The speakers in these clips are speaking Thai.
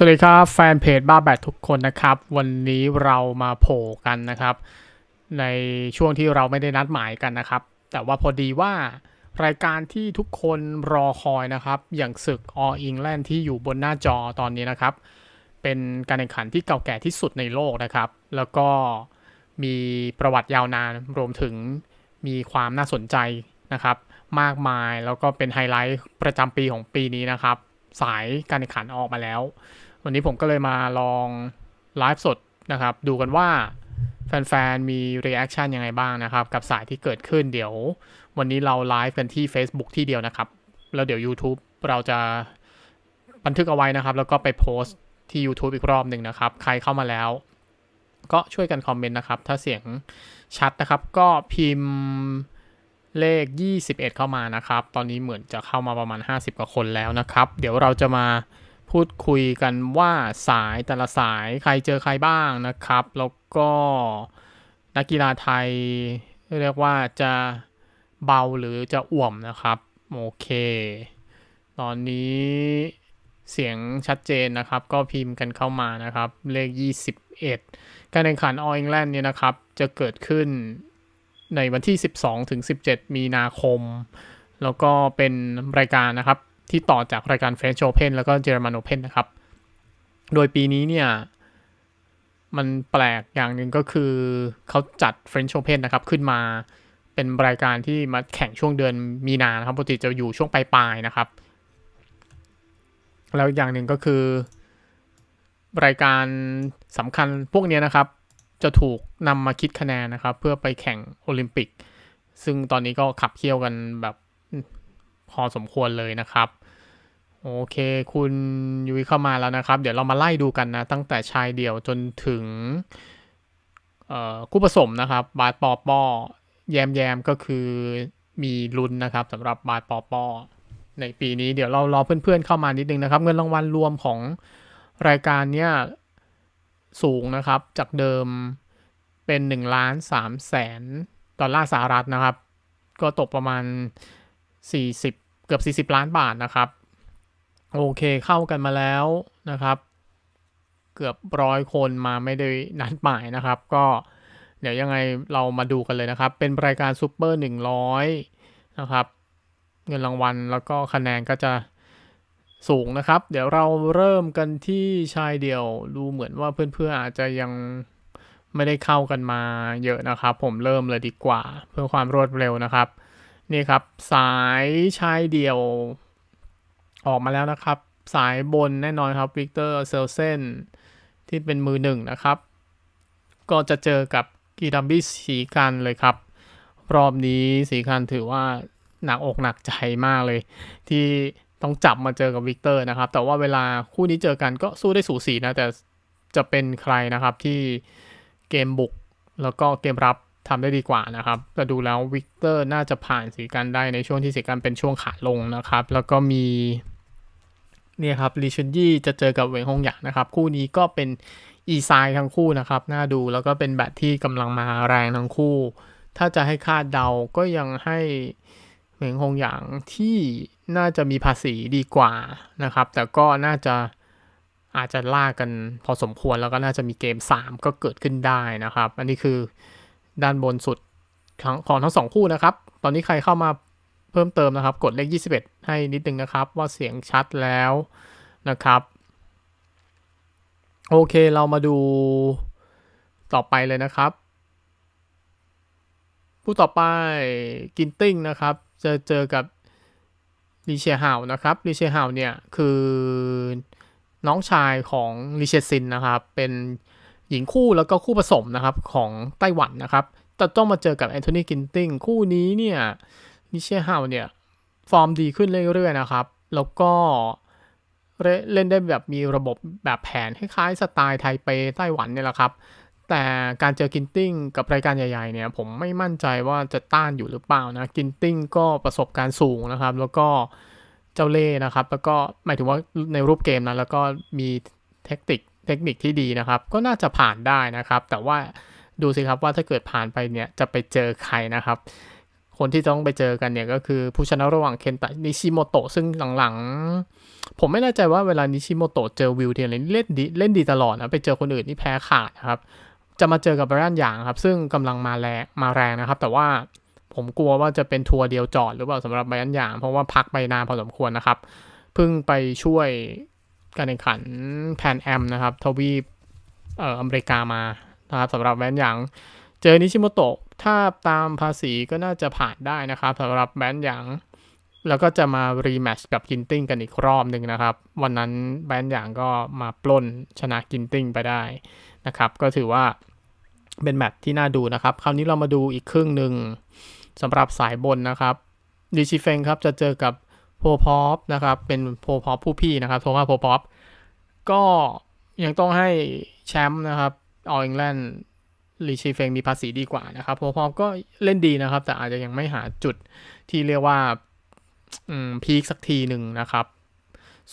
สวัสดีครับแฟนเพจบ้าแบตทุกคนนะครับวันนี้เรามาโผล่กันนะครับ ในช่วงที่เราไม่ได้นัดหมายกันนะครับ แต่ว่าพอดีว่า รายการที่ทุกคนรอคอยนะครับอย่างศึกอออิงแลนด์ที่อยู่บนหน้าจอตอนนี้นะครับ เป็นการแข่งขันที่เก่าแก่ที่สุดในโลกนะครับ แล้วก็มีประวัติยาวนานรวมถึงมีความน่าสนใจนะครับ มากมายแล้วก็เป็นไฮไลท์ประจำปีของปีนี้นะครับ สายการแข่งขันออกมาแล้ววันนี้ผมก็เลยมาลองไลฟ์สดนะครับ ดูกันว่าแฟนๆมีรีแอคชั่นยังไงบ้างนะครับ กับสายที่เกิดขึ้นเดี๋ยววันนี้เราไลฟ์กันที่ Facebook ที่เดียวนะครับ แล้วเดี๋ยว YouTube เราจะบันทึกเอาไว้นะครับ แล้วก็ไปโพสต์ที่ YouTube อีกรอบหนึ่งนะครับ ใครเข้ามาแล้วก็ช่วยกันคอมเมนต์นะครับ ถ้าเสียงชัดนะครับ ก็พิมพ์เลข 21 เข้ามานะครับ ตอนนี้เหมือนจะเข้ามาประมาณ 50 กว่าคนแล้วนะครับ เดี๋ยวเราจะมาพูดคุยกันว่าสายแต่ละสายใครเจอใครบ้างนะครับ แล้วก็นักกีฬาไทยเรียกว่าจะเบาหรือจะอ่วมนะครับ โอเค ตอนนี้เสียงชัดเจนนะครับ ก็พิมพ์กันเข้ามานะครับเลข 21 การแข่งขันอออิงแลนด์เนี่ยนะครับจะเกิดขึ้นในวันที่ 12ถึง17 มีนาคม แล้วก็เป็นรายการนะครับที่ต่อจากรายการ French Open แล้วก็เอร์ m มนโอเพนนะครับ โดยปีนี้เนี่ยมันแปลกอย่างหนึ่งก็คือเขาจัด French Open นะครับ ขึ้นมาเป็นรายการที่มาแข่งช่วงเดือนมีนาครับปกติจะอยู่ช่วงปลายๆนะครับ แล้วอย่างหนึ่งก็คือ รายการสำคัญพวกนี้นะครับ จะถูกนำมาคิดคะแนนนะครับ เพื่อไปแข่งโอลิมปิก ซึ่งตอนนี้ก็ขับเคี่ยวกันแบบพอสมควรเลยนะครับ โอเค คุณยุ้ยเข้ามาแล้วนะครับ เดี๋ยวเรามาไล่ดูกันนะ ตั้งแต่ชายเดี่ยวจนถึงคู่ผสมนะครับ บาสปอปอแยมแยมก็คือมีลุ้นนะครับสำหรับบาสปอปอในปีนี้เดี๋ยวเรารอเพื่อนๆเข้ามานิดนึงนะครับเงินรางวัลรวมของรายการเนี่ยสูงนะครับ จากเดิมเป็น1ล้าน3แสนดอลลาร์สหรัฐนะครับ ก็ตกประมาณ40เกือบ 40 ล้านบาทนะครับโอเคเข้ากันมาแล้วนะครับ เกือบร้อยคนมาไม่ได้นัดหมายนะครับ ก็เดี๋ยวยังไงเรามาดูกันเลยนะครับ เป็นรายการซูเปอร์100นะครับเงินรางวัลแล้วก็คะแนนก็จะสูงนะครับ เดี๋ยวเราเริ่มกันที่ชายเดี่ยวดูเหมือนว่าเพื่อนๆอาจจะยังไม่ได้เข้ากันมาเยอะนะครับ ผมเริ่มเลยดีกว่าเพื่อความรวดเร็วนะครับนี่ครับ สายชายเดี่ยวออกมาแล้วนะครับ สายบนแน่นอนครับวิกเตอร์เซลเซนที่เป็นมือหนึ่งนะครับ ก็จะเจอกับกีดัมบี้สีกันเลยครับ รอบนี้สีกันถือว่าหนักอกหนักใจมากเลย ที่ต้องจับมาเจอกับวิกเตอร์นะครับ แต่ว่าเวลาคู่นี้เจอกันก็สู้ได้สูสีนะ แต่จะเป็นใครนะครับที่เกมบุกแล้วก็เกมรับทำได้ดีกว่านะครับแต่ดูแล้ววิกเตอร์น่าจะผ่านสีกันได้ในช่วงที่สีกันเป็นช่วงขาลงนะครับ แล้วก็มีเนี่ยครับลีชนยี่จะเจอกับเวงฮงหยางนะครับ คู่นี้ก็เป็นอีไซทั้งคู่นะครับน่าดูแล้วก็เป็นแบตที่กำลังมาแรงทั้งคู่ ถ้าจะให้คาดเดาก็ยังให้เหวิงฮงหยางที่น่าจะมีภาษีดีกว่านะครับ แต่ก็น่าจะอาจจะล่ากันพอสมควรแล้วก็น่าจะมีเกม 3 ก็เกิดขึ้นได้นะครับ อันนี้คือด้านบนสุดของทั้งสองคู่นะครับ ตอนนี้ใครเข้ามาเพิ่มเติมนะครับ กดเลข 21 ให้นิดนึงนะครับ ว่าเสียงชัดแล้วนะครับ โอเคเรามาดูต่อไปเลยนะครับ ผู้ต่อไปกินติ้งนะครับจะเจอกับลิเชห่านะครับลิเชห่าเนี่ยคือน้องชายของลิเชซินนะครับเป็นหญิงคู่แล้วก็คู่ผสมนะครับ ของไต้หวันนะครับแต่ต้องมาเจอกับแอนโทนีกินติงคู่นี้เนี่ยนิเช่ฮาวเนี่ย ฟอร์มดีขึ้นเรื่อยๆนะครับ แล้วก็เล่นได้แบบมีระบบแบบแผนคล้ายๆสไตล์ไทเปไต้หวันเนี่ยแหละครับแต่การเจอกินติ้งกับรายการใหญ่ๆ เนี่ยผมไม่มั่นใจว่าจะต้านอยู่หรือเปล่านะกินติ้งก็ประสบการณ์สูงนะครับ แล้วก็ เจ้าเล่นะครับแล้วก็หมายถึงว่าในรูปเกมนะแล้วก็มีเทคนิคเทคนิคที่ดีนะครับก็น่าจะผ่านได้นะครับ แต่ว่าดูสิครับว่าถ้าเกิดผ่านไปเนี่ยจะไปเจอใครนะครับ คนที่ต้องไปเจอกันเนี่ย ก็คือผู้ชนะระหว่างเคนตะนิชิโมโตะซึ่งหลังๆ ผมไม่แน่ใจว่าเวลานิชิโมโตะเจอวิวเทียนเล่นดีเล่นดีตลอดนะไปเจอคนอื่นนี่แพ้ขาดนะครับจะมาเจอกับแบรนด์อย่างครับ ซึ่งกำลังมาแรงมาแรงนะครับ แต่ว่าผมกลัวว่าจะเป็นทัวร์เดียวจอดหรือเปล่าสำหรับแบรนด์อย่างเพราะว่าพักไปนานพอสมควรนะครับเพิ่งไปช่วยการแข่งขันแพนแอมนะครับทวีปเอ่ออเมริกามานะครับสำหรับแบนหยางเจอนิชิโมโตะถ้าตามภาษีก็น่าจะผ่านได้นะครับสำหรับแบนหยาง แล้วก็จะมารีแมชกับกินติ้งกันอีกรอบหนึ่งนะครับ วันนั้นแบนอย่างก็มาปล้นชนะกินติ้งไปได้นะครับ ก็ถือว่าเป็นแมตช์ที่น่าดูนะครับ คราวนี้เรามาดูอีกครึ่งหนึ่งสำหรับสายบนนะครับดิชิเฟงครับจะเจอกับโพพอปนะครับเป็นโพพอปผู้พี่นะครับ โทมัสโพพอปก็ยังต้องให้แชมป์นะครับออิงแลนด์ลีชีเฟงมีภาษีดีกว่านะครับโพพอปก็เล่นดีนะครับ แต่อาจจะยังไม่หาจุดที่เรียกว่าพีคสักทีหนึ่งนะครับ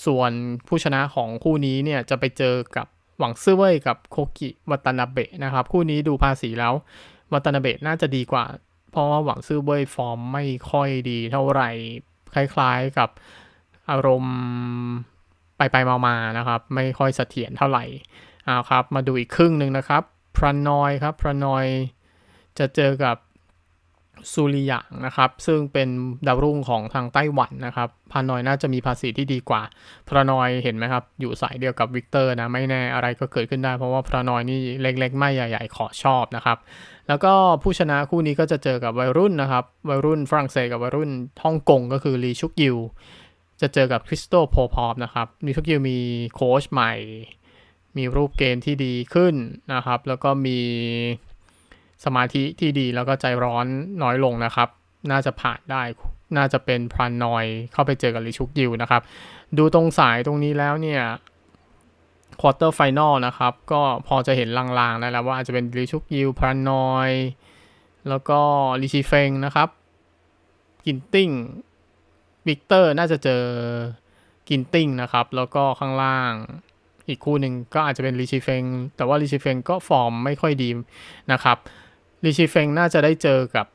ส่วนผู้ชนะของคู่นี้เนี่ย จะไปเจอกับหวังซื่อเว่ยกับโคกิวัตนาเบะนะครับ คู่นี้ดูภาษีแล้ววัตนาเบะน่าจะดีกว่า เพราะว่าหวังซื่อเว่ยฟอร์ม ไม่ค่อยดีเท่าไหร่คล้ายๆกับอารมณ์ไปๆมาๆนะครับ ไม่ค่อยเสถียรเท่าไหร่เอาครับมาดูอีกครึ่งหนึ่งนะครับ พระนอยครับ พระนอยจะเจอกับซูริยางนะครับซึ่งเป็นดาวรุ่งของทางไต้หวันนะครับพานอยน่าจะมีภาษีที่ดีกว่า พระนอยเห็นไหมครับอยู่สายเดียวกับวิกเตอร์นะไม่แน่อะไรก็เกิดขึ้นได้เพราะว่าพระนอยนี่เล็กๆ ไม่ใหญ่ ๆ ขอชอบนะครับ แล้วก็ผู้ชนะคู่นี้ก็จะเจอกับวัยรุ่นนะครับ วัยรุ่นฝรั่งเศสกับวัยรุ่นฮ่องกงก็คือลีชุกยิวจะเจอกับคริสโตโพพอบนะครับลีชุกยิวมีโค้ชใหม่ มีรูปเกมที่ดีขึ้นนะครับ แล้วก็มีสมาธิที่ดีแล้วก็ใจร้อนน้อยลงนะครับ น่าจะผ่านได้ น่าจะเป็นพรานนอย เข้าไปเจอกับลิชุกยิวนะครับ ดูตรงสายตรงนี้แล้วเนี่ยควอเตอร์ไฟแนลนะครับก็พอจะเห็นลางๆได้แล้วว่าอาจจะเป็นลิชุกยิวพรานนอย แล้วก็ลิชิเฟงนะครับกินติ้ง วิกเตอร์น่าจะเจอกินติ้งนะครับแล้วก็ข้างล่างอีกคู่หนึ่งก็อาจจะเป็นลิชิเฟงแต่ว่าลิชิเฟงก็ฟอร์มไม่ค่อยดี นะครับลีชีเฟงน่าจะได้เจอกับ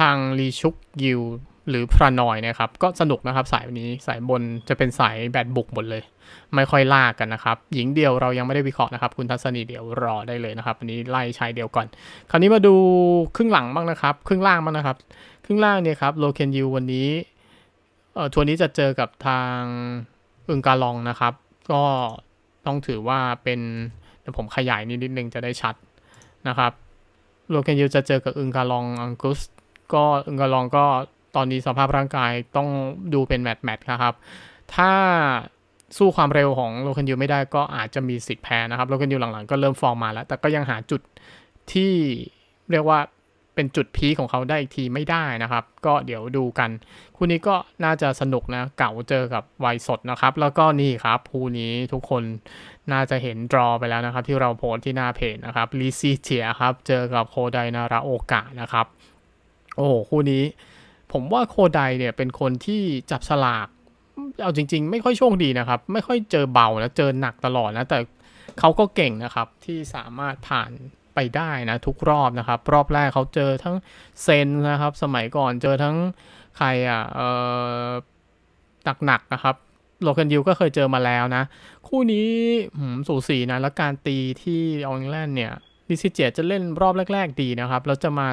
ทางลีชุกยิวหรือพระนอยนะครับ ก็สนุกนะครับสายนี้สายบนจะเป็นสายแบดบุกหมดเลย ไม่ค่อยลากกันนะครับ หญิงเดียวเรายังไม่ได้วิเคราะห์นะครับ คุณทัศนีเดี๋ยวรอได้เลยนะครับ วันนี้ไล่ชายเดียวก่อน คราวนี้มาดูครึ่งหลังบ้างนะครับครึ่งล่างบ้างนะครับครึ่งล่างเนี่ยครับโลเคนยูวันนี้เอ่อทัวร์นี้จะเจอกับทางอึงกาลองนะครับ ก็ต้องถือว่าเป็นเดี๋ยวผมขยายนิดนึงจะได้ชัดนะครับโลเคนยิวจะเจอกับอึงกาลองอังกุสก็อึงกาลองก็ตอนนี้สภาพร่างกายต้องดูเป็นแมตช์แมตช์ครับถ้าสู้ความเร็วของโลเคนยิวไม่ได้ก็อาจจะมีสิทธิ์แพ้นะครับโลเคนยิวหลังๆ ก็เริ่มฟอร์มมาแล้ว แต่ก็ยังหาจุดที่เรียกว่าเป็นจุดพีของเขาได้อีกทีไม่ได้นะครับ ก็เดี๋ยวดูกันคู่นี้ก็น่าจะสนุกนะเก่าเจอกับวัยสดนะครับ แล้วก็นี่ครับคู่นี้ทุกคนน่าจะเห็นดรอไปแล้วนะครับ ที่เราโพสที่หน้าเพจนะครับลิซี่เจียครับ เจอกับโคไดนาราโอกะนะครับ โอ้คู่นี้ผมว่าโคไดเนี่ยเป็นคนที่จับสลากเอาจริง ๆ ไม่ค่อยโชคดีนะครับ ไม่ค่อยเจอเบานะเจอหนักตลอดนะแต่เขาก็เก่งนะครับที่สามารถผ่านไปได้นะทุกรอบนะครับ รอบแรกเขาเจอทั้งเซนนะครับสมัยก่อนเจอทั้งใครอ่ะเออหนักๆนะครับโลกันยิว ก็เคยเจอมาแล้วนะ คู่นี้สูสีนะแล้วการตีที่ออรงแลนด์เนี่ยดิซิเจจะเล่นรอบแรก ๆ ดีนะครับแล้วจะมา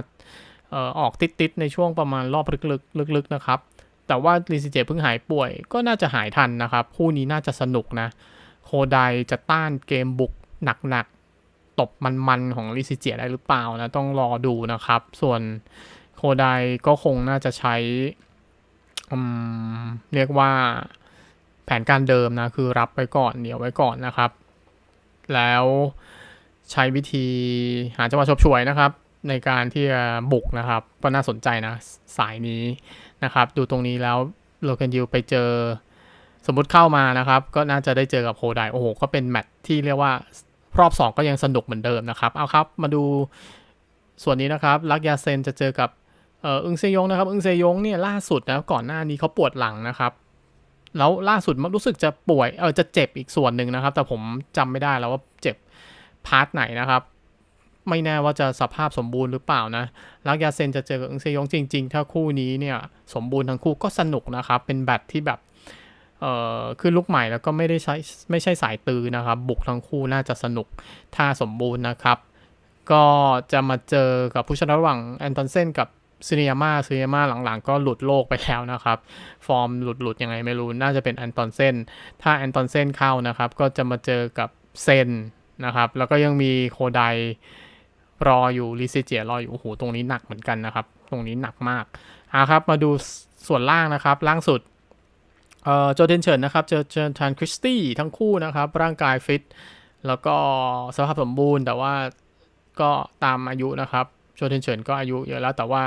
ออกติดๆ ในช่วงประมาณรอบลึกๆนะครับ แต่ว่าลิซิเจเพิ่งหายป่วยก็น่าจะหายทันนะครับ คู่นี้น่าจะสนุกนะโคไดจะต้านเกมบุกหนักตบมัน ๆ ของ ลิซิเจียได้หรือเปล่านะต้องรอดูนะครับ ส่วนโคไดก็คงน่าจะใช้เรียกว่าแผนการเดิมนะ คือรับไว้ก่อนเหนียวไว้ก่อนนะครับ แล้วใช้วิธีหาจังหวะชบช่วยนะครับ ในการที่จะบุกนะครับ ก็น่าสนใจนะ สายนี้นะครับ ดูตรงนี้แล้วโลเคนยูไปเจอ สมมติเข้ามานะครับ ก็น่าจะได้เจอกับโคไดโอ้โหก็เป็นแมตที่เรียกว่ารอบ 2 ก็ยังสนุกเหมือนเดิมนะครับเอาครับมาดูส่วนนี้นะครับลักยาเซนจะเจอกับเอึงเซยงนะครับอึงเซยงเนี่ยล่าสุดนะก่อนหน้านี้เขาปวดหลังนะครับแล้วล่าสุดมันรู้สึกจะป่วยเออจะเจ็บอีกส่วนหนึ่งนะครับ แต่ผมจำไม่ได้แล้วว่าเจ็บพาร์ทไหนนะครับ ไม่แน่ว่าจะสภาพสมบูรณ์หรือเปล่านะลักยาเซนจะเจอกับอึงเซยงจริง ๆ ถ้าคู่นี้เนี่ยสมบูรณ์ทั้งคู่ก็สนุกนะครับ เป็นแบตที่แบบเอ่อึ้นลุกใหม่แล้วก็ไม่ได้ใช้ไม่ใช่สายตือนะครับ บุกทั้งคู่น่าจะสนุกถ้าสมบูรณ์นะครับ ก็จะมาเจอกับผู้ชนะระหว่างแอนตันเซนกับซีเนียมาซีเนียมาหลังๆ ก็หลุดโลกไปแล้วนะครับ ฟอร์มหลุดๆยังไงไม่รู้ น่าจะเป็นแอนตอนเซนถ้าแอนตอนเซนเข้านะครับ ก็จะมาเจอกับเซนนะครับ แล้วก็ยังมีโคไดรออยู่ลิซิเจียรออยู่โอ้โหตรงนี้หนักเหมือนกันนะครับตรงนี้หนักมากอ่ะครับมาดูส่วนล่างนะครับล่างสุดเอ่อโจเดนเฉินนะครับเจอเจอทานคริสตี้ทั้งคู่นะครับ ร่างกายฟิตแล้วก็สภาพสมบูรณ์ แต่ว่าก็ตามอายุนะครับโจเทนเฉินก็อายุเยอะแล้ว แต่ว่า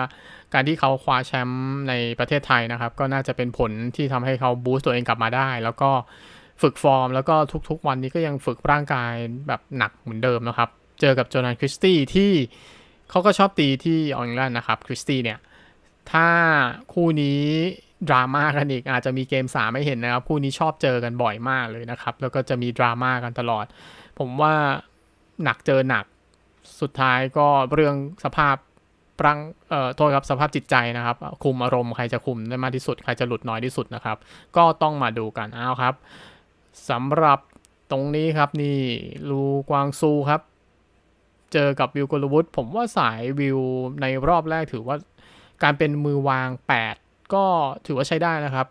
การที่เขาคว้าแชมป์ในประเทศไทยนะครับ ก็น่าจะเป็นผลที่ทำให้เขาบูสต์ตัวเองกลับมาได้ แล้วก็ฝึกฟอร์มแล้วก็ทุกๆ วันนี้ก็ยังฝึกร่างกายแบบหนักเหมือนเดิมนะครับเจอกับโจนาธคริสตี้ที่เขาก็ชอบตีที่ออริงแลนด์นะครับคริสตี้เนี่ยถ้าคู่นี้ดราม่ากันอีกอาจจะมีเกมสามไม่เห็นนะครับคู่นี้ชอบเจอกันบ่อยมากเลยนะครับแล้วก็จะมีดราม่ากันตลอดผมว่าหนักเจอหนักสุดท้ายก็เรื่องสภาพร่างเอ่อโทษครับสภาพจิตใจนะครับ คุมอารมณ์ใครจะคุมได้มากที่สุดใครจะหลุดน้อยที่สุดนะครับก็ต้องมาดูกันเอาครับสำหรับตรงนี้ครับนี่ลูกวางซูครับ เจอกับวิวกลวุฒผมว่าสายวิวในรอบแรกถือว่าการเป็นมือวาง 8ก็ถือว่าใช้ได้นะครับ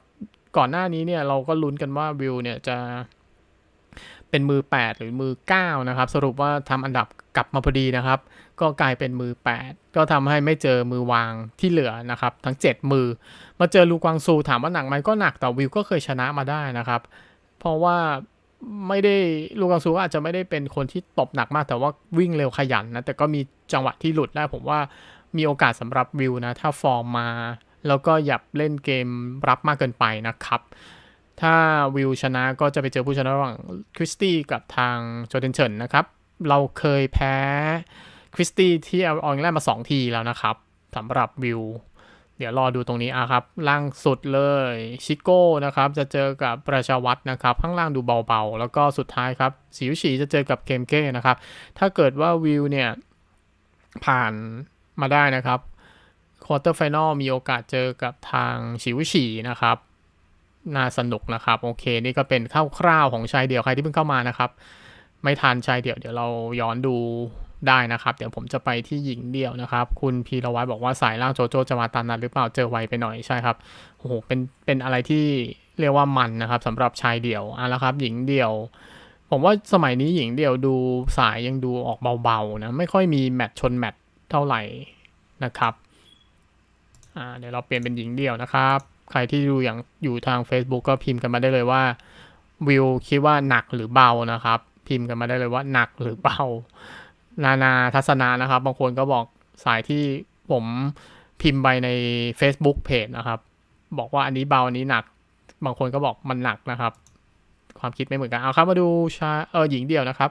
ก่อนหน้านี้เนี่ยเราก็ลุ้นกันว่าวิวเนี่ยจะเป็นมือ 8 หรือมือ9นะครับสรุปว่าทำอันดับกลับมาพอดีนะครับ ก็กลายเป็นมือ 8 ก็ทำให้ไม่เจอมือวางที่เหลือนะครับ ทั้ง 7 มือ มาเจอลูกวางซู ถามว่าหนักไหมก็หนักแต่วิวก็เคยชนะมาได้นะครับ เพราะว่าไม่ได้ลูกวังซูอาจจะไม่ได้เป็นคนที่ตบหนักมากแต่ว่าวิ่งเร็วขยันนะแต่ก็มีจังหวะที่หลุดได้ผมว่ามีโอกาสสำหรับวิวนะถ้าฟอร์มมาแล้วก็อย่าเล่นเกมรับมากเกินไปนะครับ ถ้าวิวชนะก็จะไปเจอผู้ชนะระหว่างคริสตี้กับทางโจเดนเฉินนะครับ เราเคยแพ้คริสตี้ที่เอาอองแรกมา2ทีแล้วนะครับสำหรับวิวเดี๋ยว รอดูตรงนี้อ่ะครับ ล่างสุดเลยชิโก้นะครับ จะเจอกับประชาวัตนะครับข้างล่างดูเบาๆ แล้วก็สุดท้ายครับสิวฉีจะเจอกับเกมเก้นะครับ ถ้าเกิดว่าวิวเนี่ยผ่านมาได้นะครับควอเตอร์ไฟแนลมีโอกาสเจอกับทางชิวชีนะครับ น่าสนุกนะครับโอเคนี่ก็เป็นคร่าวๆของชายเดี่ยวใครที่เพิ่งเข้ามานะครับ ไม่ทันชายเดี่ยวเดี๋ยวเราย้อนดูได้นะครับเดี๋ยวผมจะไปที่หญิงเดี่ยวนะครับ คุณพีรวัตรบอกว่าสายล่างโจโจจะมาตามนัดหรือเปล่าเจอไวไปหน่อยใช่ครับโอ้โหเป็นเป็นอะไรที่เรียกว่ามันนะครับสำหรับชายเดี่ยวอ่ะแล้วครับ หญิงเดี่ยว ผมว่าสมัยนี้หญิงเดี่ยวดูสายยังดูออกเบาๆนะไม่ค่อยมีแมตช์ชนแมตช์เท่าไหร่นะครับ่าเดี๋ยวเราเปลี่ยนเป็นหญิงเดี่ยวนะครับ ใครที่ดูอย่างอยู่ทาง Facebook ก็พิมพ์กันมาได้เลยว่าวิวคิดว่าหนักหรือเบานะครับ พิมพ์กันมาได้เลยว่าหนักหรือเบา นานาทัศนานะครับ บางคนก็บอกสายที่ผมพิมพ์ไปใน Facebook Page นะครับบอกว่าอันนี้เบาอันนี้หนัก บางคนก็บอกมันหนักนะครับ ความคิดไม่เหมือนกันเอาครับมาดูชาเออหญิงเดียวนะครับ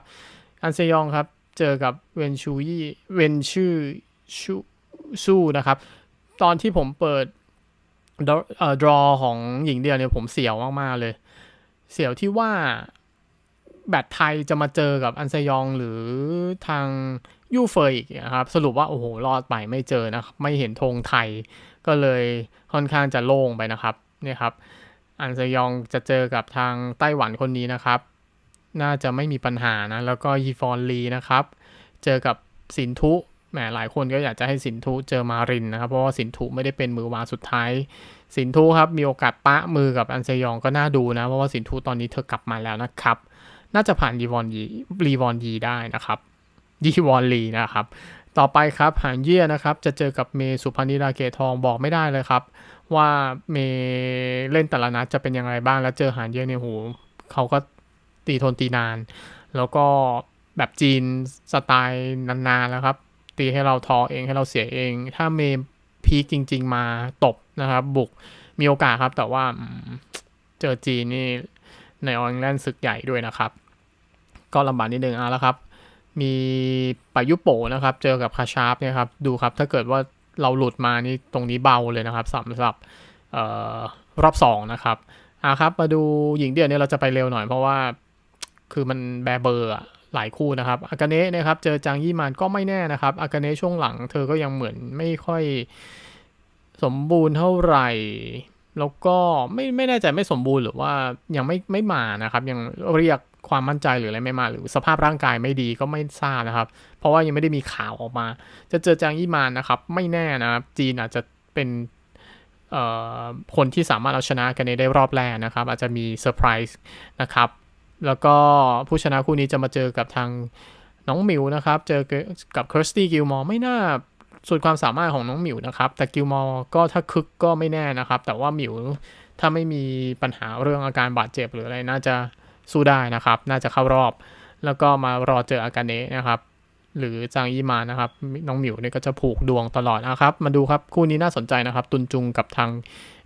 อันเซยองครับเจอกับเวนชูยี่เวนชื่อชูสู้นะครับตอนที่ผมเปิดดรอของหญิงเดียวเนี่ยผมเสียวมากๆเลย เสียวที่ว่าแบตไทยจะมาเจอกับอันเซยองหรือทางยูเฟยอีกนะครับสรุปว่าโอ้โหรอดไปไม่เจอนะครับ ไม่เห็นธงไทยก็เลยค่อนข้างจะโล่งไปนะครับเนี่ยครับอันเซยองจะเจอกับทางไต้หวันคนนี้นะครับ น่าจะไม่มีปัญหานะ แล้วก็ยีฟอนลีนะครับเจอกับสินทุแหมหลายคนก็อยากจะให้สินธุเจอมารินนะครับ เพราะว่าสินธุไม่ได้เป็นมือวางสุดท้าย สินธุครับมีโอกาสปะมือกับอันเซยองก็น่าดูนะเพราะว่าสินธุตอนนี้เธอกลับมาแล้วนะครับน่าจะผ่านรีวอนยีรีวอนยีได้นะครับยีวอนลีนะครับ ต่อไปครับหางเยี่ยนะครับจะเจอกับเมสุพนิราเกทองบอกไม่ได้เลยครับ ว่าเมเล่นแต่ละนัดจะเป็นยังไงบ้างแล้วเจอหางเยี่ยเนี่ยโหเขาก็ตีทนตีนาน แล้วก็แบบจีนสไตล์นานๆแล้วครับตีให้เราทอเองให้เราเสียเอง ถ้าเมย์พีคจริง ๆ มาตบนะครับ บุกมีโอกาสครับแต่ว่าเจอจีนี่ในออร์แลนด์ศึกใหญ่ด้วยนะครับ ก็ลำบากนิดนึงอ่ะแล้วครับ มีปายุโปนะครับ เจอกับคาชาร์ปเนี่ยครับดูครับถ้าเกิดว่าเราหลุดมานี่ตรงนี้เบาเลยนะครับสำหรับรอบ2นะครับอ่ะครับมาดูหญิงเดี่ยวเนี่ยเราจะไปเร็วหน่อยเพราะว่าคือมันแบเบอร์อะหลายคู่นะครับ อากาเนะนะครับ เจอจางยี่มานก็ไม่แน่นะครับ อากาเนะช่วงหลังเธอก็ยังเหมือนไม่ค่อยสมบูรณ์เท่าไหร่ แล้วก็ไม่ไม่แน่ใจไม่สมบูรณ์หรือว่ายังไม่ไม่มานะครับ ยังเรียกความมั่นใจหรืออะไรไม่มาหรือสภาพร่างกายไม่ดีก็ไม่ทราบนะครับ เพราะว่ายังไม่ได้มีข่าวออกมา จะเจอจางยี่มานนะครับ ไม่แน่นะครับ จีนอาจจะเป็นคนที่สามารถเอาชนะกันในได้รอบแรกนะครับอาจจะมีเซอร์ไพรส์นะครับแล้วก็ผู้ชนะคู่นี้จะมาเจอกับทางน้องมิวนะครับ เจอกับคริสตี้กิลมอร์ไม่น่าสุดความสามารถของน้องมิวนะครับ แต่กิลมอร์ก็ถ้าคึกก็ไม่แน่นะครับ แต่ว่ามิวถ้าไม่มีปัญหาเรื่องอาการบาดเจ็บหรืออะไรน่าจะสู้ได้นะครับ น่าจะเข้ารอบ แล้วก็มารอเจออากาเนะนะครับหรือจางอีมานะครับน้องหมิวเนี่ยก็จะผูกดวงตลอดนะครับ มาดูครับคู่นี้น่าสนใจนะครับ ตุนจุงกับทาง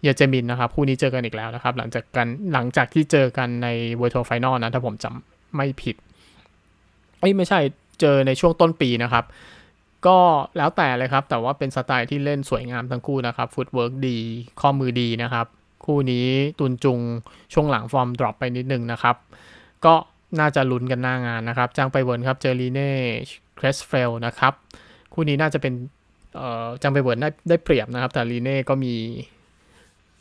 เยเจมินนะครับคู่นี้เจอกันอีกแล้วนะครับ หลังจากกันหลังจากที่เจอกันในเวอร์ทัวไฟนอลนะถ้าผมจำไม่ผิดเอ้ยไม่ใช่เจอในช่วงต้นปีนะครับ ก็แล้วแต่เลยครับ แต่ว่าเป็นสไตล์ที่เล่นสวยงามทั้งคู่นะครับฟุตเวิร์กดี ข้อมือดีนะครับ คู่นี้ตุนจุงช่วงหลังฟอร์มดรอปไปนิดนึงนะครับก็น่าจะลุ้นกันหน้างานนะครับจางไปเวิร์นครับ เจอรีเน่เครสเฟลนะครับ คู่นี้น่าจะเป็นจางไปเวิร์นได้ได้เปรียบนะครับ แต่รีเน่ก็มี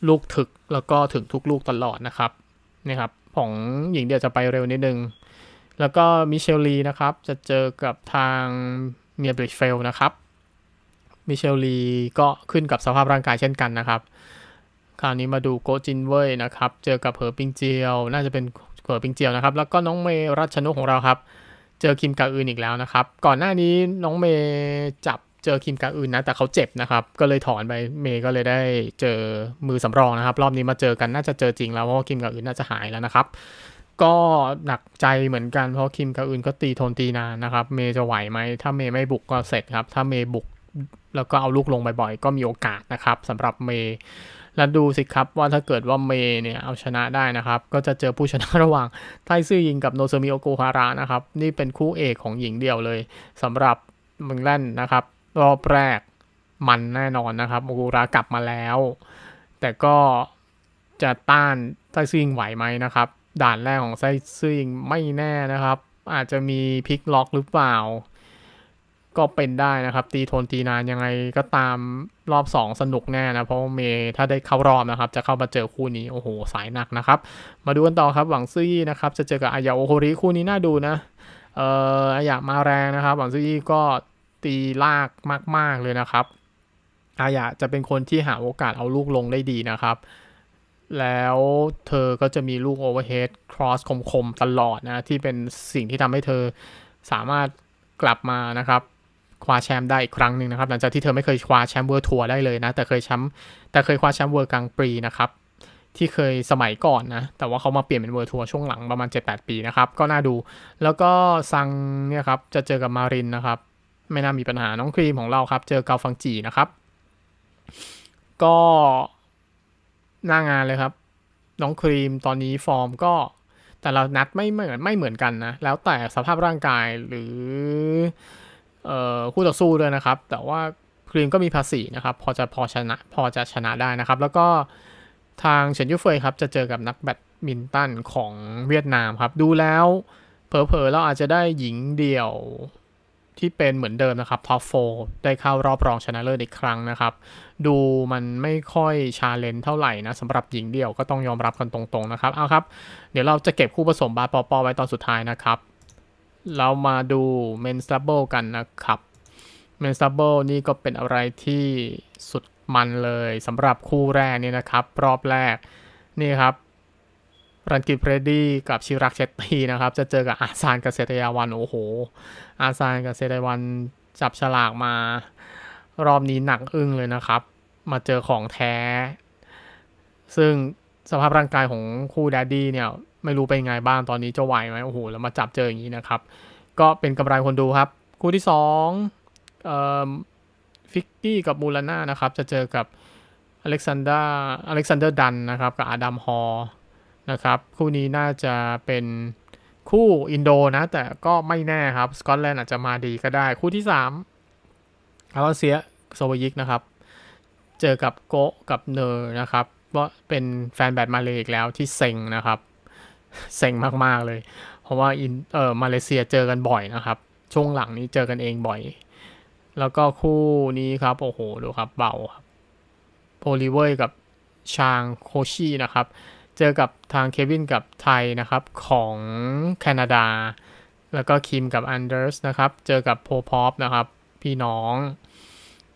ลูกถึกแล้วก็ถึงทุกลูกตลอดนะครับนะครับ ของหญิงเดี่ยวจะไปเร็วนิดนึง แล้วก็มิเชลลีนะครับ จะเจอกับทางเมียบริชเฟลนะครับ มิเชลลีก็ขึ้นกับสภาพร่างกายเช่นกันนะครับ คราวนี้มาดูโกจินเว่ยนะครับ เจอกับเฮอปิงเจียวน่าจะเป็นเผอปิงเจียวนะครับแล้วก็น้องเมย์รัชนุของเราครับ เจอคิมกาอื่นอีกแล้วนะครับ ก่อนหน้านี้น้องเมย์จับเจอคิมกาอื่นนะแต่เขาเจ็บนะครับ ก็เลยถอนไปเมย์ก็เลยได้เจอมือสำรองนะครับ รอบนี้มาเจอกันน่าจะเจอจริง แล้วเพราะว่าคิมกาอื่นน่าจะหายแล้วนะครับ ก็หนักใจเหมือนกันเพราะคิมกาอื่นก็ตีทนตีนานนะครับเมย์จะไหวไหมถ้าเมย์ไม่บุกก็เสร็จครับ ถ้าเมย์บุกแล้วก็เอาลูกลงบ่อยๆก็มีโอกาสนะครับสำหรับเมย์ลดูสิครับว่าถ้าเกิดว่าเมเนี่ยเอาชนะได้นะครับ ก็จะเจอผู้ชนะระหว่างไทซื่อยิงกับโนซมิโอโกฮาระนะครับนี่เป็นคู่เอกของหญิงเดียวเลยสำหรับมืองแล่นนะครับรอบแรกมันแน่นอนนะครับโอกูระกลับมาแล้ว แต่ก็จะต้านไทซื่อยิงไหวไหมนะครับ ด่านแรกของไทซื่อยิงไม่แน่นะครับ อาจจะมีพลิกล็อกหรือเปล่าก็เป็นได้นะครับ ตีโทนตีนานยังไงก็ตามรอบ 2 สนุกแน่นะ เพราะเมย์ถ้าได้เข้ารอบนะครับ จะเข้ามาเจอคู่นี้ โอ้โห สายหนักนะครับ มาดูกันต่อครับหวังซื่อนะครับ จะเจอกับอายาโอโฮริคู่นี้น่าดูนะ เอ่ออายามาแรงนะครับหวังซื่อก็ตีลากมาก ๆ เลยนะครับอายาจะเป็นคนที่หาโอกาสเอาลูกลงได้ดีนะครับ แล้วเธอก็จะมีลูกโอเวอร์เฮดครอสคมๆตลอดนะที่เป็นสิ่งที่ทำให้เธอสามารถกลับมานะครับคว้าแชมป์ได้อีกครั้งหนึ่งนะครับหลังจากที่เธอไม่เคยคว้าแชมป์เวิร์ทัวร์ได้เลยนะ แต่เคยแชมป์แต่เคยคว้าแชมป์เวิร์กลางปีนะครับ ที่เคยสมัยก่อนนะแต่ว่าเขามาเปลี่ยนเป็นเวิร์ทัวร์ช่วงหลังประมาณ7-8ปีนะครับก็น่าดู แล้วก็ซังเนี่ยครับจะเจอกับมารินนะครับ ไม่น่ามีปัญหาน้องครีมของเราครับเจอเกาฟังจีนะครับ ก็หน้างานเลยครับ น้องครีมตอนนี้ฟอร์มก็แต่เรานัดไม่เหมือนไม่เหมือนกันนะ แล้วแต่สภาพร่างกายหรือคู่ต่อสู้ด้วยนะครับ แต่ว่าครีมก็มีภาษีนะครับพอจะพอชนะพอจะชนะได้นะครับ แล้วก็ทางเฉินยูเฟยครับจะเจอกับนักแบดมินตันของเวียดนามครับดูแล้วเผลอๆเราอาจจะได้หญิงเดี่ยวที่เป็นเหมือนเดิมนะครับท็อปโฟได้เข้ารอบรองชนะเลิศอีกครั้งนะครับ ดูมันไม่ค่อยชาเลนจ์เท่าไหร่นะสำหรับหญิงเดี่ยวก็ต้องยอมรับกันตรงๆนะครับเอาครับเดี๋ยวเราจะเก็บคู่ผสมบาปอปอไว้ตอนสุดท้ายนะครับเรามาดู m e n s บเ b l e กันนะครับ m e n s บเ b l e นี่ก็เป็นอะไรที่สุดมันเลยสำหรับคู่แรกนี่นะครับ รอบแรกนี่ครับ รันกิตเพรดี้กับชิรักเชตตีนะครับ จะเจอกับอาซานเกษตรยาวัน โอ้โห อาซานเกษตรยาวันจับฉลากมา รอบนี้หนักอึ้งเลยนะครับ มาเจอของแท้ ซึ่งสภาพร่างกายของคู่แดดดี้เนี่ยไม่รู้เป็นไงบ้าง ตอนนี้จะไหวไหมโอ้โหแล้วมาจับเจออย่างนี้นะครับ ก็เป็นกำไรคนดูครับ คู่ที่2อฟิกกี้ กับ มูลาน่านะครับ จะเจอกับอเล็กซานดาอเล็กซานเดอร์ดันนะครับ กับอาดัมฮอร์นะครับ คู่นี้น่าจะเป็นคู่ อินโดนะ แต่ก็ไม่แน่ครับ สกอตแลนด์อาจจะมาดีก็ได้ คู่ที่3อาลเซีย โซวยิกนะครับ เจอกับโกกับเนอร์นะครับก็เป็นแฟนแบดมาเลยอีกแล้วที่เซ็งนะครับเซ็งมาก ๆ เลย เพราะว่าอิน เออมาเลเซียเจอกันบ่อยนะครับ ช่วงหลังนี้เจอกันเองบ่อย แล้วก็คู่นี้ครับ โอ้โห ดูครับ เบาครับโพลิเวอร์กับชางโคชีนะครับ เจอกับทางเควินกับไทยนะครับของแคนาดา แล้วก็คิมกับอันเดอร์สนะครับ เจอกับโพพอปนะครับ พี่น้อง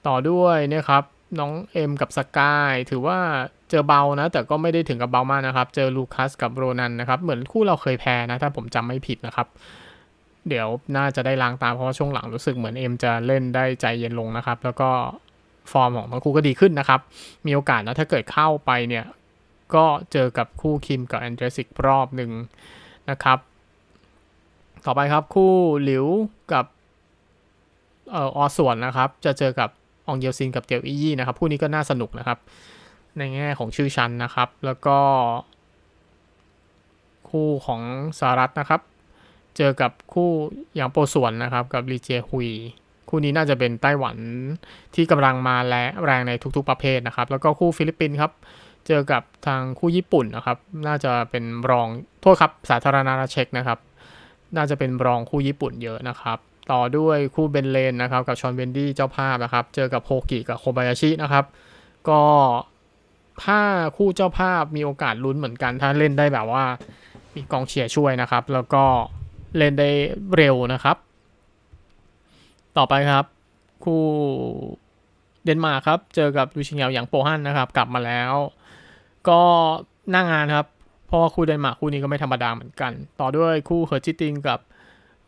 ต่อด้วยนะครับ น้องเอ็มกับสกายถือว่าเจอเบานะแต่ก็ไม่ได้ถึงกับเบามากนะครับ เจอลูคัสกับโรนันนะครับ เหมือนคู่เราเคยแพ้นะถ้าผมจำไม่ผิดนะครับ เดี๋ยวน่าจะได้ล้างตาเพราะว่าช่วงหลังรู้สึกเหมือนเอ็มจะเล่นได้ใจเย็นลงนะครับ แล้วก็ฟอร์มของทั้งคู่ก็ดีขึ้นนะครับ มีโอกาสนะถ้าเกิดเข้าไปเนี่ยก็เจอกับคู่คิมกับแอนเดรสิกรอบหนึ่งนะครับ ต่อไปครับคู่หลิวกับเอ่ออส่วนนะครับ จะเจอกับองเยลซินกับเตียวอียี่นะครับคู่นี้ก็น่าสนุกนะครับในแง่ของชื่อชั้นนะครับแล้วก็ คู่ของสหรัฐนะครับ เจอกับคู่อย่างโปส่วนนะครับกับลีเจฮุย คู่นี้น่าจะเป็นไต้หวันที่กำลังมาแรงในทุกๆ ประเภทนะครับ แล้วก็คู่ฟิลิปปินส์ครับเจอกับทางคู่ญี่ปุ่นนะครับน่าจะเป็นรองโทษครับสาธารณรัฐเช็กนะครับ น่าจะเป็นรองคู่ญี่ปุ่นเยอะนะครับ ต่อด้วยคู่เบนเลนนะครับกับชอนเวนดี้เจ้าภาพนะครับเจอกับโฮกิกับโคบายาชินะครับ ก็ถ้าคู่เจ้าภาพมีโอกาสลุ้นเหมือนกัน ถ้าเล่นได้แบบว่ามีกองเชียร์ช่วยนะครับ แล้วก็เล่นได้เร็วนะครับ ต่อไปครับ คู่เดนมาร์กครับ เจอกับลูชิงเยวอย่างโปฮันนะครับ กลับมาแล้วก็นัางงานครับเพราะว่าคู่เดนมาร์กคู่นี้ก็ไม่ธรรมดาเหมือนกัน ต่อด้วยคู่เฮอร์จิติงกับ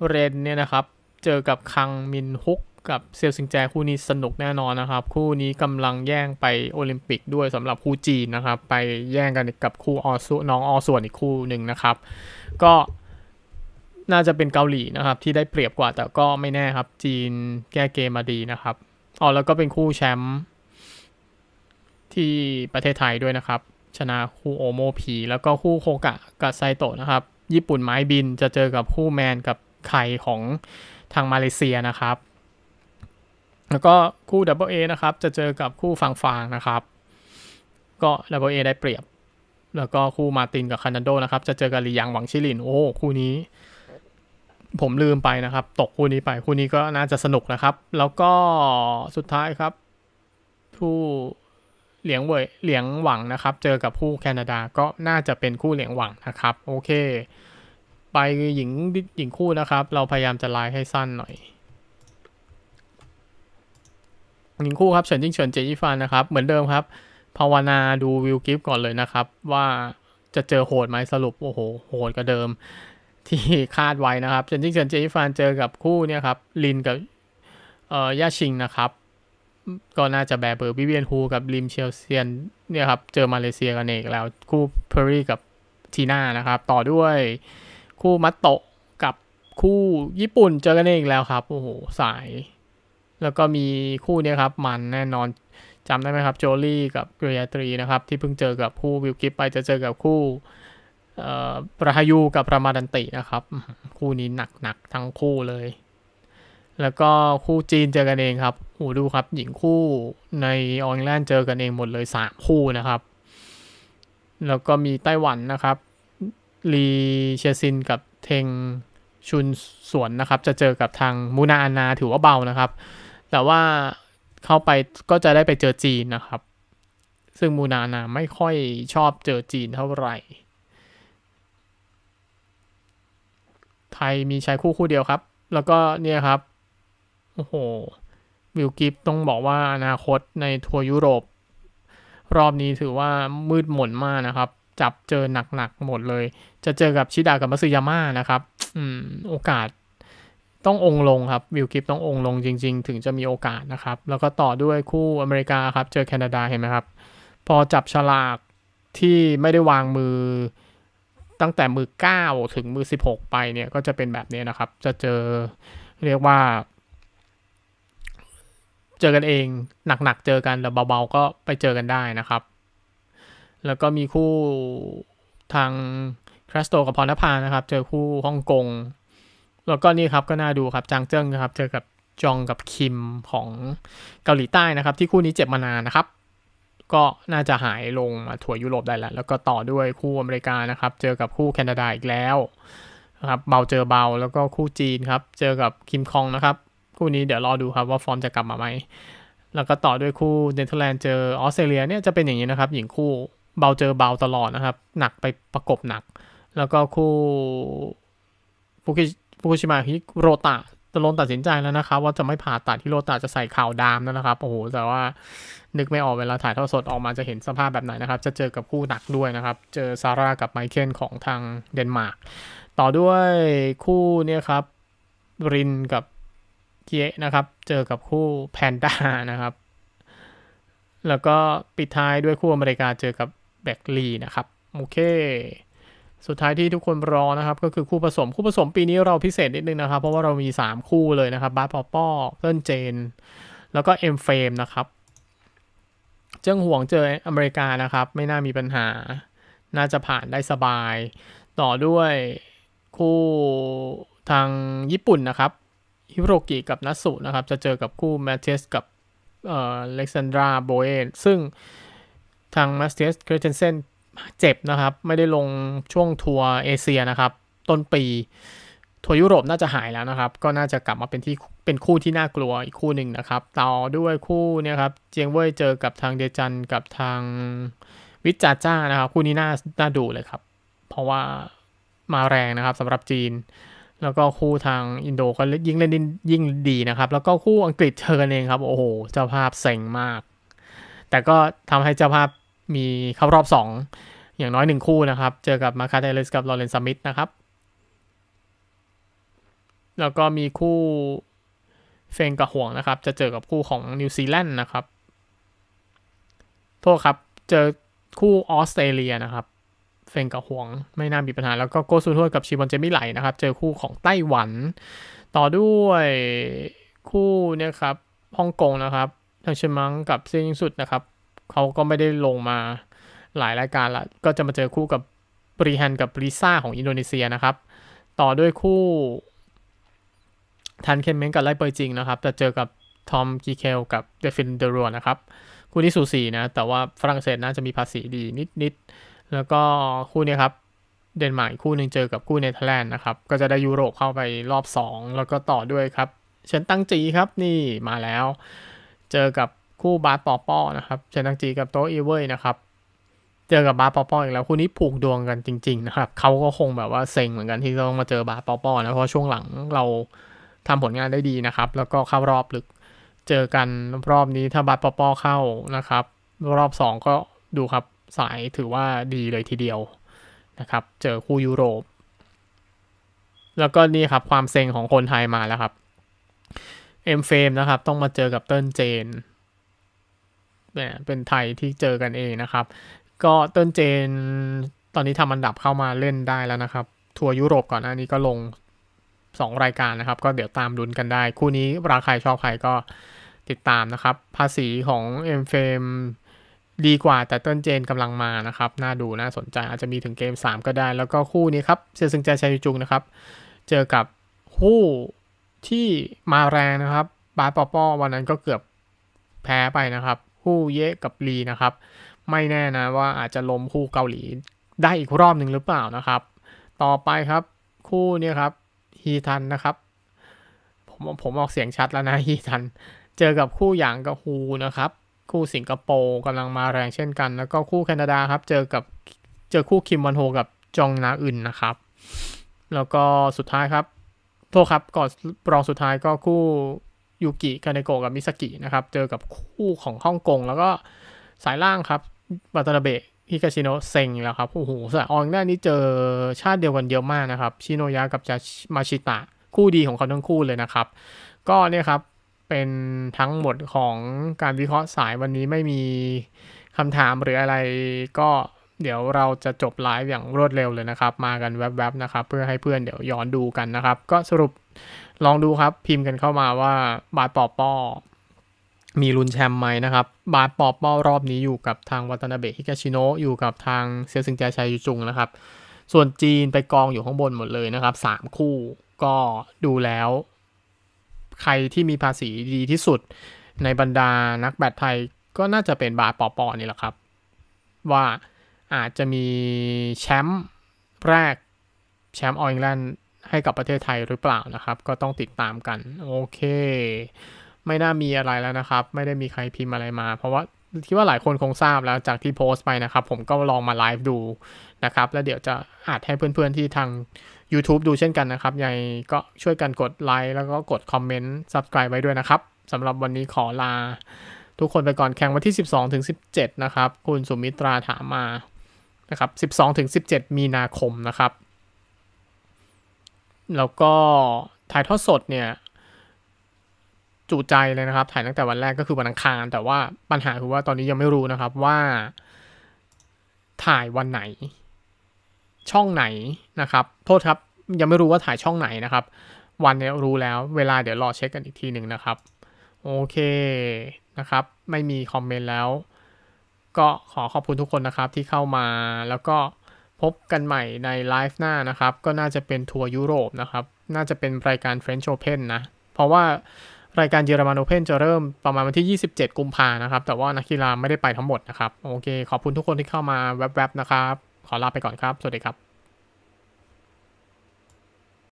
เรนเนี่ยนะครับ เจอกับคังมินฮุกกับเซียวซิงแจคู่นี้สนุกแน่นอนนะครับ คู่นี้กำลังแย่งไปโอลิมปิกด้วยสำหรับคู่จีนนะครับ ไปแย่งกันกับคู่ออสุน้องออส่วนอีกคู่หนึ่งนะครับ ก็น่าจะเป็นเกาหลีนะครับที่ได้เปรียบกว่า แต่ก็ไม่แน่ครับจีนแก้เกมมาดีนะครับอ๋อแล้วก็เป็นคู่แชมป์ที่ประเทศไทยด้วยนะครับชนะคู่โอโมพีแล้วก็คู่โคกะกับไซโตะนะครับ ญี่ปุ่นไม้บินจะเจอกับคู่แมนกับไข่ของทางมาเลเซียนะครับแล้วก็คู่ดับเบิลเอนะครับ จะเจอกับคู่ฟางฟางนะครับ ก็ดับเบิลได้เปรียบ แล้วก็คู่มาตินกับคานันโดนะครับจะเจอกับลียังหวังชิลินโอ้คู่นี้ ผมลืมไปนะครับ ตกคู่นี้ไป คู่นี้ก็น่าจะสนุกนะครับ แล้วก็สุดท้ายครับผู้เหลียงเวยเหลียงหวังนะครับ เจอกับผู้แคนาดาก็น่าจะเป็นคู่เหลียงหวังนะครับโอเคไปหญิงหญิงคู่นะครับ เราพยายามจะไล่ให้สั้นหน่อยหึิงคู่ครับเฉินจิงเฉินเจยี่ฟานนะครับเหมือนเดิมครับ ภาวนาดูวิวกิฟก่อนเลยนะครับ ว่าจะเจอโหดไหมสรุปโอ้โหโหดก็เดิมที่คาดไว้นะครับเฉินจิงเฉินเจยี่ฟานเจอกับคู่เนี่ยครับลินกับเอ่อย่าชิงนะครับ ก็น่าจะแบบเบอร์วิเวียนฮูกับริมเชลเซียน เนี่ยครับเจอมาเลเซียกันเอกแล้วคู่เพอร์รี่กับทีน่านะครับ ต่อด้วยคู่มัตโตะกับคู่ญี่ปุ่นเจอกันเอกแล้วครับโอ้โหสายแล้วก็มีคู่นี้ครับ มันแน่นอนจำได้ไหมครับโจลี่กับเกรียตรีนะครับที่เพิ่งเจอกับคู่วิลกิฟไปจะเจอกับคู่ประฮายูกับรามาดันตินะครับคู่นี้หนักๆทั้งคู่เลย แล้วก็คู่จีนเจอกันเองครับโอ้ดูครับหญิงคู่ในออรแลน์เจอกันเองหมดเลย 3 คู่นะครับ แล้วก็มีไต้หวันนะครับลีเชซินกับเทงชุนสวนนะครับ จะเจอกับทางมูนาอานาถือว่าเบานะครับแต่ว่าเข้าไปก็จะได้ไปเจอจีนนะครับ ซึ่งมูนานาไม่ค่อยชอบเจอจีนเท่าไหร่ ไทยมีชายคู่คู่เดียวครับ แล้วก็เนี่ยครับ โอ้โห วิวกิฟต้องบอกว่าอนาคตในทัวร์ยุโรป รอบนี้ถือว่ามืดหม่นมากนะครับ จับเจอหนักๆหมดเลย จะเจอกับชิดากับมัซึยาม่านะครับ อืมโอกาสต้ององลงครับวิวกลิฟต้ององลงจริงๆ ถึงจะมีโอกาสนะครับ แล้วก็ต่อด้วยคู่อเมริกาครับ เจอแคนาดาเห็นไหมครับพอจับฉลากที่ไม่ได้วางมือตั้งแต่มือ 9 ถึงมือ16 ไปเนี่ยก็จะเป็นแบบนี้นะครับ จะเจอเรียกว่า เจอกันเองหนักๆเจอกัน แล้วเบาๆ ก็ไปเจอกันได้นะครับ แล้วก็มีคู่ทางครัสโตกับพรณภานะครับ เจอคู่ฮ่องกงแล้วก็นี่ครับก็น่าดูครับจางเจิ้งนะครับเจอกับจองกับคิมของเกาหลีใต้นะครับ ที่คู่นี้เจ็บมานานนะครับ ก็น่าจะหายลงมาถั่วยุโรปได้แล้วแล้วก็ต่อด้วยคู่อเมริกานะครับเจอกับคู่แคนาดาอีกแล้วนะครับเบาเจอเบาแล้วก็คู่จีนครับเจอกับคิมคองนะครับคู่นี้เดี๋ยวรอดูครับว่าฟอร์มจะกลับมาไหมแล้วก็ต่อด้วยคู่เนเธอร์แลนด์เจอออสเตรเลียเนี่ยจะเป็นอย่างนี้นะครับหญิงคู่เบาเจอเบาตลอดนะครับ หนักไปประกบหนัก แล้วก็คู่ฟุกิฟุกุชิมะฮิโรตะตะลนตัดสินใจแล้วนะครับ ว่าจะไม่ผ่าตัดฮิโรตะจะใส่ข่าวดามนะครับโอ้โหแต่ว่านึกไม่ออกเวลาถ่ายทอดสดออกมาจะเห็นสภาพแบบไหนนะครับ จะเจอกับคู่หนักด้วยนะครับ เจอซาร่ากับไมเคิลของทางเดนมาร์กต่อด้วยคู่เนี่ยครับรินกับเกียนะครับ เจอกับคู่แพนด้านะครับ แล้วก็ปิดท้ายด้วยคู่อเมริกาเจอกับแบ็กลีนะครับโอเคสุดท้ายที่ทุกคนรอนะครับก็คือคู่ผสมคู่ผสมปีนี้เราพิเศษนิดนึงนะครับ เพราะว่าเรามี 3 คู่เลยนะครับ บาร์ปอป้อเติ้ลเจน แล้วก็เอ็มเฟรมนะครับ เจ้งห่วงเจออเมริกานะครับ ไม่น่ามีปัญหาน่าจะผ่านได้สบาย ต่อด้วยคู่ทางญี่ปุ่นนะครับ ฮิโรกิกับนัสุนะครับ จะเจอกับคู่แมทเทสกับเอ่อเล็กซานดราโบเอซึ่งทางมาสเตสเคริเทนเซนเจ็บนะครับไม่ได้ลงช่วงทัวร์เอเชียนะครับต้นปีทัวร์ยุโรปน่าจะหายแล้วนะครับ ก็น่าจะกลับมาเป็นที่เป็นคู่ที่น่ากลัวอีกคู่หนึ่งนะครับต่อด้วยคู่เนี่ยครับเจียงเว่ยเจอกับทางเดจันกับทางวิจาจ้านะครับ คู่นี้น่าน่าดูเลยครับ เพราะว่ามาแรงนะครับสำหรับจีน แล้วก็คู่ทางอินโดก็ยิ่งเล่นยิ่งดีนะครับแล้วก็คู่อังกฤษเธอเองครับโอ้โหเจ้าภาพเซ็งมาก แต่ก็ทำให้เจ้าภาพมีเข้ารอบ 2 อย่างน้อย 1 คู่นะครับเจอกับมาคาเดลสกับลอเรนซ์มิธนะครับแล้วก็มีคู่เฟงกับห่วงนะครับ จะเจอกับคู่ของนิวซีแลนด์นะครับโทษครับเจอคู่ออสเตรเลียนะครับเฟงกับห่วงไม่น่ามีปัญหาแล้วก็โกซูทวดกับชิบอนเจมิไหลนะครับเจอคู่ของไต้หวัน ต่อด้วยคู่เนี่ยครับฮ่องกงนะครับทางเชมังกับเซียงสุดนะครับเขาก็ไม่ได้ลงมาหลายรายการละก็จะมาเจอคู่กับบริฮันกับบริซ่าของอินโดนีเซียนะครับ ต่อด้วยคู่ทันเคนเมงกับไลเปอร์จิงนะครับ จะเจอกับทอมกีเคลกับเดฟินเดรัวนะครับคู่นี้สูสีนะแต่ว่าฝรั่งเศสน่าจะมีภาษีดีนิดนิดแล้วก็คู่นี้ครับ เดนมาร์กคู่หนึ่งเจอกับคู่เนเธอร์แลนด์นะครับ ก็จะได้ยุโรปเข้าไปรอบ 2 แล้วก็ต่อด้วยครับเชนตั้งจีครับนี่มาแล้วเจอกับคู่บาสปอปอนะครับเชนังจีกับโตอีเวอยนะครับ เจอกับบาสปอปออีกแล้วคู่นี้ผูกดวงกันจริง ๆ นะครับเขาก็คงแบบว่าเซ็งเหมือนกันที่ต้องมาเจอบาสปอปอนะเพราะช่วงหลังเราทำผลงานได้ดีนะครับ แล้วก็เข้ารอบลึก เจอกันรอบนี้ถ้าบาสปอปอเข้านะครับรอบ 2 ก็ดูครับสายถือว่าดีเลยทีเดียวนะครับเจอคู่ยุโรป แล้วก็นี่ครับความเซ็งของคนไทยมาแล้วครับเอ็มเฟมนะครับ ต้องมาเจอกับเติ้ลเจนเนี่ยเป็นไทยที่เจอกันเองนะครับ ก็เติ้นเจนตอนนี้ทำอันดับเข้ามาเล่นได้แล้วนะครับ ทัวร์ยุโรปก่อนหน้านี้ก็ลง 2 รายการนะครับ ก็เดี๋ยวตามดุนกันได้ คู่นี้ราใคร ชอบใครก็ติดตามนะครับ ภาษีของเอ็มเฟมดีกว่าแต่เติ้นเจนกำลังมานะครับ น่าดูน่าสนใจอาจจะมีถึงเกม 3 ก็ได้ แล้วก็คู่นี้ครับเซียซึงแจชายจุงนะครับ เจอกับคู่ที่มาแรงนะครับ บาสปอปอวันนั้นก็เกือบแพ้ไปนะครับคู่เยะกับลีนะครับ ไม่แน่นะว่าอาจจะล้มคู่เกาหลีได้อีกรอบหนึ่งหรือเปล่านะครับ ต่อไปครับคู่นี้ครับฮีทันนะครับผมผมออกเสียงชัดแล้วนะฮีทัน เจอกับคู่หยางกับฮูนะครับ คู่สิงคโปร์กำลังมาแรงเช่นกัน แล้วก็คู่แคนาดาครับเจอกับเจอคู่คิมวันโฮกับจองนาอึนนะครับ แล้วก็สุดท้ายครับ โทษครับก่อนรองสุดท้ายก็คู่ยูกิ คาเนโกะ กับ มิสกิ นะครับ เจอกับคู่ของฮ่องกง แล้วก็สายล่างครับวัตนาเบะ ฮิคาชิโนะ เซงแล้วครับ โอ้โหสายออนด้านนี้เจอชาติเดียวกันเยอะมากนะครับ ชิโนยะ กับจามาชิตะ คู่ดีของเขาทั้งคู่เลยนะครับ ก็เนี่ยครับ เป็นทั้งหมดของการวิเคราะห์สายวันนี้ไม่มีคำถามหรืออะไร ก็เดี๋ยวเราจะจบไลฟ์อย่างรวดเร็วเลยนะครับ มากันแวบๆ นะครับ เพื่อให้เพื่อนเดี๋ยวย้อนดูกันนะครับ ก็สรุปลองดูครับพิมพ์กันเข้ามาว่าบาดปอบปอมีลุนแชมป์ไหมนะครับบาดปอบปอรอบนี้อยู่กับทางวัตนาเบะฮิกาชิโนะอยู่กับทางเซียวซึงแจชัยยูจุงนะครับส่วนจีนไปกองอยู่ข้างบนหมดเลยนะครับสามคู่ก็ดูแล้ว ใครที่มีภาษีดีที่สุด ในบรรดานักแบดไทยก็น่าจะเป็นบาดปอปอนี่แหละครับว่าอาจจะมีแชมป์แรกแชมป์อออิงแลนด์ให้กับประเทศไทยหรือเปล่านะครับ ก็ต้องติดตามกัน โอเค ไม่น่ามีอะไรแล้วนะครับ ไม่ได้มีใครพิมพ์อะไรมา เพราะว่าคิดว่าหลายคนคงทราบแล้วจากที่โพสต์ไปนะครับ ผมก็ลองมาไลฟ์ดูนะครับ แล้วเดี๋ยวจะอาจให้เพื่อนๆที่ทาง YouTube ดูเช่นกันนะครับยังก็ช่วยกันกดไลค์แล้วก็กดคอมเมนต์ Subscribe ไว้ด้วยนะครับสำหรับวันนี้ขอลาทุกคนไปก่อนแข่งวันที่ 12ถึง17 นะครับ คุณสุมิตราถามมานะครับ 12ถึง17 มีนาคมนะครับแล้วก็ถ่ายทอดสดเนี่ย จูใจเลยนะครับ ถ่ายตั้งแต่วันแรกก็คือวันอังคารแต่ว่าปัญหาคือว่าตอนนี้ยังไม่รู้นะครับว่า ถ่ายวันไหน ช่องไหนนะครับโทษครับยังไม่รู้ว่าถ่ายช่องไหนนะครับ วันเนี้ยรู้แล้ว เวลาเดี๋ยวรอเช็คกันอีกทีหนึ่งนะครับ โอเคนะครับ ไม่มีคอมเมนต์แล้วก็ขอขอบคุณทุกคนนะครับที่เข้ามาแล้วก็พบกันใหม่ในไลฟ์หน้านะครับ ก็น่าจะเป็นทัวร์ยุโรปนะครับ น่าจะเป็นรายการ French Open นะ เพราะว่ารายการเยอรมันโอเพนจะเริ่มประมาณวันที่ 27 กุมภานะครับ แต่ว่านักกีฬาไม่ได้ไปทั้งหมดนะครับ โอเค ขอบคุณทุกคนที่เข้ามาแวบๆนะครับ ขอลาไปก่อนครับ สวัสดีครับ